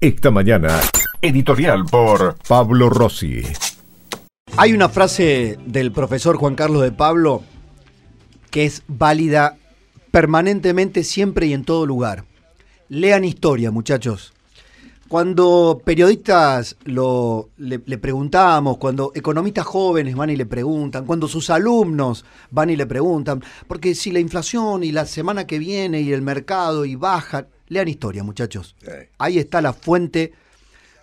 Esta mañana, editorial por Pablo Rossi. Hay una frase del profesor Juan Carlos de Pablo que es válida permanentemente, siempre y en todo lugar. Lean historia, muchachos. Cuando periodistas lo, le, le, preguntamos, cuando economistas jóvenes van y le preguntan, cuando sus alumnos van y le preguntan, porque si la inflación y la semana que viene y el mercado y baja, lean historia, muchachos. Ahí está la fuente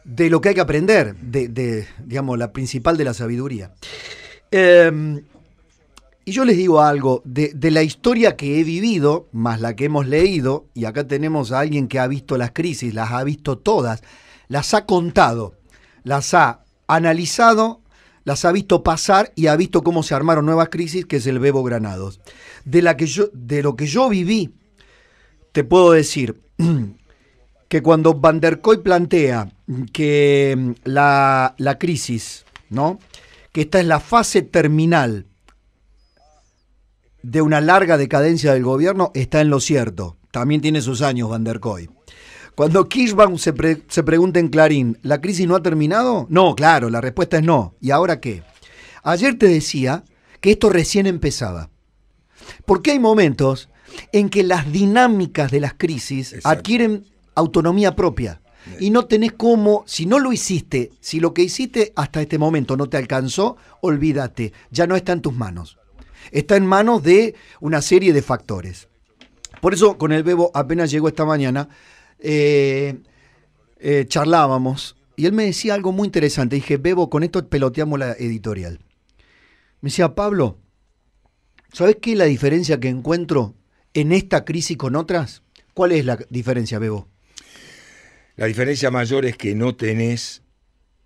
de lo que hay que aprender, de, digamos, la principal de la sabiduría. Em, y yo les digo algo, de, la historia que he vivido, más la que hemos leído, y acá tenemos a alguien que ha visto las crisis, las ha visto todas, las ha contado, las ha analizado, las ha visto pasar y ha visto cómo se armaron nuevas crisis, que es el Bebo Granados. De, la que yo, de lo que yo viví te puedo decir que cuando Van der Koy plantea que mm, la, crisis, ¿no? que esta es la fase terminal de una larga decadencia del gobierno, está en lo cierto. También tiene sus años Van der Koy. Cuando Kirchbaum se, se pregunta en Clarín, ¿la crisis no ha terminado? No, claro, la respuesta es no. ¿Y ahora qué? Ayer te decía que esto recién empezaba. Porque hay momentos en que las dinámicas de las crisis adquieren autonomía propia. Y no tenés cómo, si no lo hiciste, si lo que hiciste hasta este momento no te alcanzó, olvídate, ya no está en tus manos. Está en manos de una serie de factores. Por eso con el Bebo apenas llegó esta mañana, eh, eh, charlábamos y él me decía algo muy interesante. Dije, Bebo, con esto peloteamos la editorial. Me decía, Pablo, ¿sabes qué es la diferencia que encuentro en esta crisis con otras? ¿Cuál es la diferencia, Bebo? La diferencia mayor es que no tenés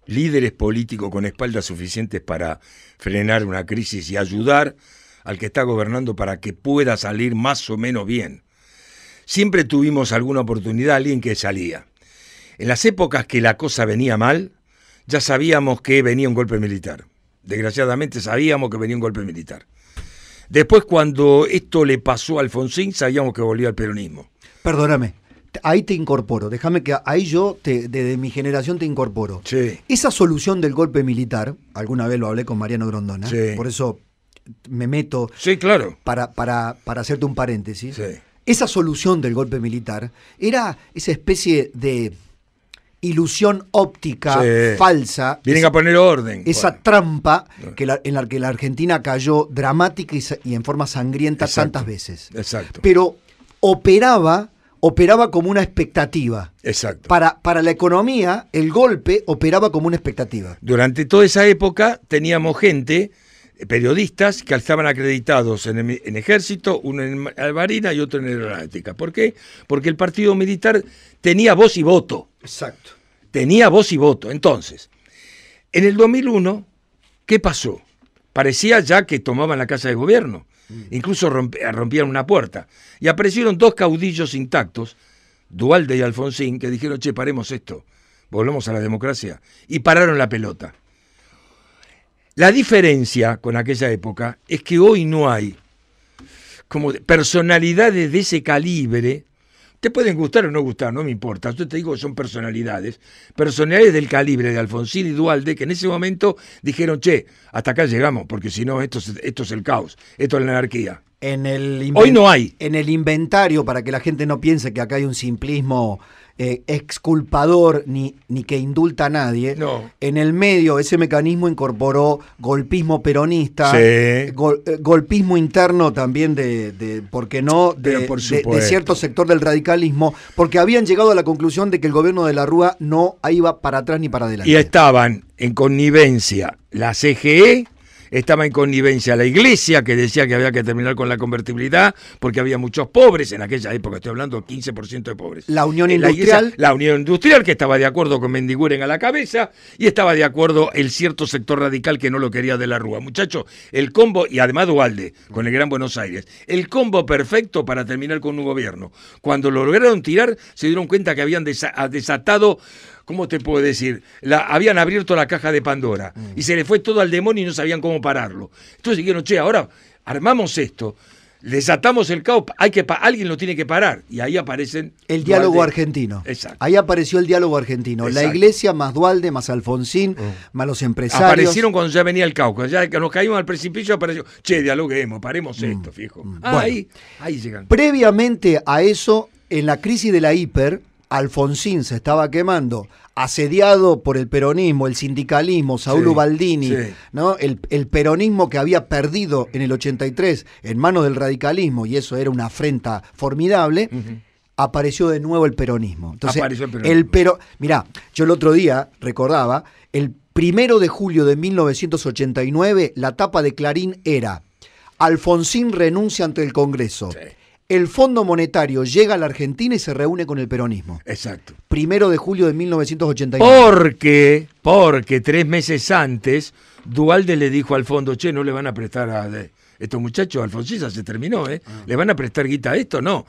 líderes políticos con espaldas suficientes para frenar una crisis y ayudar al que está gobernando para que pueda salir más o menos bien. Siempre tuvimos alguna oportunidad, alguien que salía. En las épocas que la cosa venía mal, ya sabíamos que venía un golpe militar. Desgraciadamente sabíamos que venía un golpe militar. Después, cuando esto le pasó a Alfonsín, sabíamos que volvía al peronismo. Perdóname, ahí te incorporo. Déjame que ahí yo, desde mi generación, te incorporo. Esa solución del golpe militar, alguna vez lo hablé con Mariano Grondona, por eso me meto. Sí, claro. Para, para, para hacerte un paréntesis. Sí. Esa solución del golpe militar era esa especie de ilusión óptica falsa. Vienen a poner orden. Esa trampa ah. que en la que la Argentina cayó dramática y, en forma sangrienta tantas veces. Exacto. Pero operaba operaba como una expectativa. Exacto. Para, para, la economía, el golpe operaba como una expectativa. Durante toda esa época teníamos gente periodistas que estaban acreditados en, ejército, uno en albarina y otro en aeronáutica. ¿Por qué? Porque el partido militar tenía voz y voto. Exacto. Tenía voz y voto. Entonces, en el 2001, ¿qué pasó? Parecía ya que tomaban la casa de gobierno, mm. incluso rompían una puerta. Y aparecieron dos caudillos intactos, Dualde y Alfonsín, que dijeron, che, paremos esto, volvemos a la democracia. Y pararon la pelota. La diferencia con aquella época es que hoy no hay como personalidades de ese calibre. Te pueden gustar o no gustar, no me importa. Yo te digo que son personalidades. Personalidades del calibre de Alfonsín y Dualde que en ese momento dijeron, che, hasta acá llegamos, porque si no, esto esto es el caos, esto es la anarquía en el no hay en el inventario para que la gente no piense que acá hay un simplismo eh, exculpador ni, ni, que indulta a nadie. No. En el medio ese mecanismo incorporó golpismo peronista, eh, golpismo interno también de, de no? de, cierto sector del radicalismo, porque habían llegado a la conclusión de que el gobierno de la Rúa no iba para atrás ni para adelante. Y estaban en connivencia la CGE estaba en connivencia la iglesia, que decía que había que terminar con la convertibilidad, porque había muchos pobres en aquella época, estoy hablando 15% de pobres. La Unión Industrial. La, Unión Industrial, que estaba de acuerdo con Mendiguren a la cabeza, y estaba de acuerdo el cierto sector radical que no lo quería de la Rúa. Muchachos, el combo, y además Dualde, con el Gran Buenos Aires, el combo perfecto para terminar con un gobierno. Cuando lo lograron tirar, se dieron cuenta que habían desatado ¿cómo te puedo decir? La, habían abierto la caja de Pandora mm. y se le fue todo al demonio y no sabían cómo pararlo. Entonces dijeron, che, ahora armamos esto, desatamos el caos, hay que alguien lo tiene que parar. Y ahí aparecen... El diálogo argentino. Exacto. Ahí apareció el diálogo argentino. La iglesia más Dualde, más Alfonsín, oh. más los empresarios. Aparecieron cuando ya venía el caos, cuando ya nos caímos al precipicio, apareció, che, dialoguemos, paremos mm. esto, fijo. Mm. Ah, ahí, ahí llegan. Previamente a eso, en la crisis de la hiper, Alfonsín se estaba quemando, asediado por el peronismo, el sindicalismo, Saúl Ubaldini, ¿no? El, peronismo que había perdido en el 83 en manos del radicalismo, y eso era una afrenta formidable, apareció de nuevo el peronismo. Entonces, el pero, mirá, yo el otro día recordaba, el primero de julio de 1989, la tapa de Clarín era Alfonsín renuncia ante el Congreso el Fondo Monetario llega a la Argentina y se reúne con el peronismo. Exacto. Primero de julio de 1989. Porque, porque tres meses antes, Dualde le dijo al fondo, che, no le van a prestar a estos muchachos, Alfonsisa se terminó, ¿eh? Ah. ¿Le van a prestar guita a esto? No.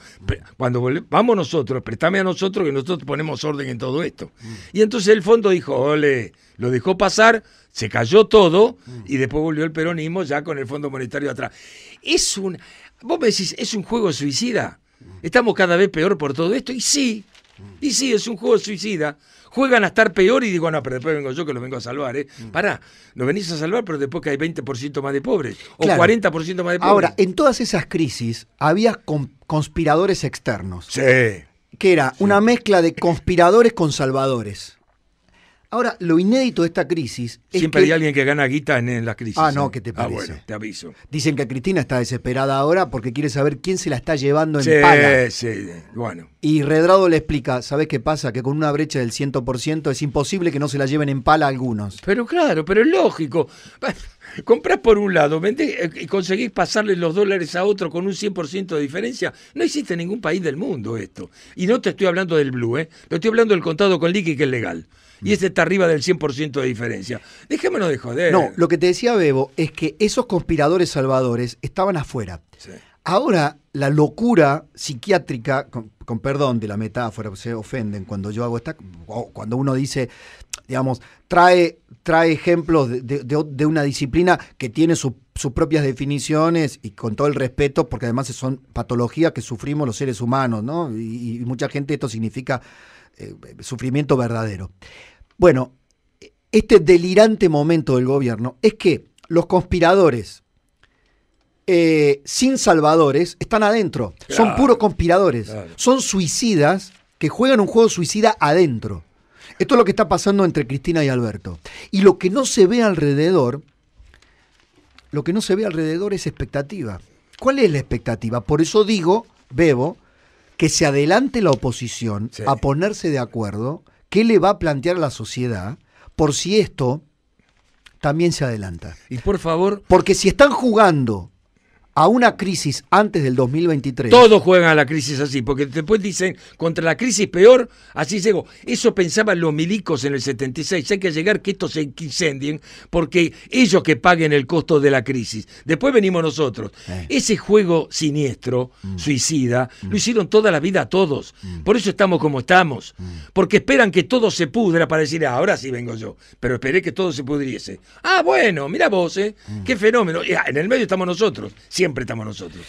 Cuando vamos nosotros, préstame a nosotros que nosotros ponemos orden en todo esto. Mm. Y entonces el fondo dijo, ole, lo dejó pasar, se cayó todo mm. y después volvió el peronismo ya con el Fondo Monetario atrás. Es un... Vos me decís, ¿es un juego suicida? ¿Estamos cada vez peor por todo esto? Y sí, y sí, es un juego suicida. Juegan a estar peor y digo, no, pero después vengo yo que los vengo a salvar. ¿eh? Mm. Pará, lo venís a salvar, pero después que hay 20% más de pobres o 40% más de pobres. Ahora, en todas esas crisis había conspiradores externos. Sí. Que era una mezcla de conspiradores con salvadores. Ahora, lo inédito de esta crisis. Es Siempre hay alguien que gana guita en, las crisis. Ah, no, ¿eh? ¿qué que te ah, parece? te aviso. Dicen que Cristina está desesperada ahora porque quiere saber quién se la está llevando en pala. Sí, bueno. Y Redrado le explica: ¿sabes qué pasa? Que con una brecha del 100% es imposible que no se la lleven en pala algunos. Pero claro, pero es lógico. Compras por un lado, vendés, eh, y conseguís pasarle los dólares a otro con un 100% de diferencia. No existe en ningún país del mundo esto. Y no te estoy hablando del blue, ¿eh? Te estoy hablando del contado con liqui que es legal. Y mm. ese está arriba del 100% de diferencia. Déjémonos de joder. No, lo que te decía Bebo es que esos conspiradores salvadores estaban afuera. Sí. Ahora la locura psiquiátrica, con, perdón de la metáfora, se ofenden cuando yo hago esta, cuando uno dice, digamos, trae, trae ejemplos de, una disciplina que tiene sus propias definiciones y con todo el respeto, porque además son patologías que sufrimos los seres humanos, ¿no? Y, mucha gente esto significa eh, sufrimiento verdadero. Bueno, este delirante momento del gobierno es que los conspiradores, eh, sin salvadores están adentro. son puros conspiradores. Son suicidas que juegan un juego suicida adentro. Esto es lo que está pasando entre Cristina y Alberto. Y lo que no se ve alrededor, lo que no se ve alrededor es expectativa. ¿Cuál es la expectativa? Por eso digo, Bebo, que se adelante la oposición a ponerse de acuerdo qué le va a plantear la sociedad por si esto también se adelanta. Y por favor. Porque si están jugando a una crisis antes del 2023. Todos juegan a la crisis así, porque después dicen, contra la crisis peor, así llegó. Eso pensaban los milicos en el 76, hay que llegar que estos se incendien, porque ellos que paguen el costo de la crisis. Después venimos nosotros. Eh. Ese juego siniestro, mm. suicida, lo mm. hicieron toda la vida a todos. Mm. Por eso estamos como estamos, porque esperan que todo se pudra para decir, ah, ahora sí vengo yo, pero esperé que todo se pudriese. Ah, bueno, mira vos, ¿eh? qué fenómeno. Ya ah, En el medio estamos nosotros, siempre estamos nosotros.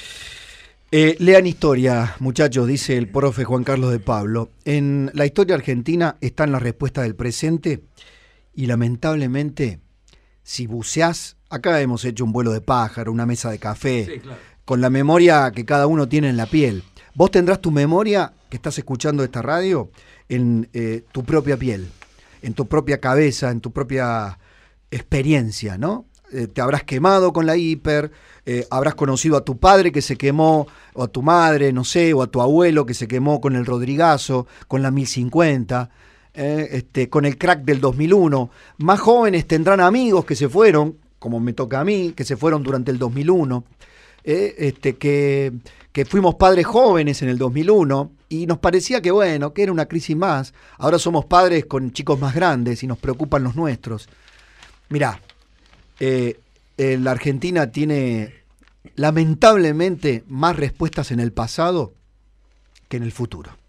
Eh, lean historia, muchachos, dice el profe Juan Carlos de Pablo. En la historia argentina están las respuestas del presente y lamentablemente, si buceás, acá hemos hecho un vuelo de pájaro, una mesa de café, con la memoria que cada uno tiene en la piel. Vos tendrás tu memoria que estás escuchando esta radio en eh, tu propia piel, en tu propia cabeza, en tu propia experiencia, ¿no? Eh, te habrás quemado con la hiper, eh, habrás conocido a tu padre que se quemó, o a tu madre, no sé, o a tu abuelo que se quemó con el Rodrigazo, con la 1050. Eh, este, con el crack del 2001. Más jóvenes tendrán amigos que se fueron, como me toca a mí, que se fueron durante el 2001. este, que, que, fuimos padres jóvenes en el 2001 y nos parecía que, bueno, que era una crisis más. Ahora somos padres con chicos más grandes y nos preocupan los nuestros. Mirá, eh, eh, la Argentina tiene lamentablemente más respuestas en el pasado que en el futuro.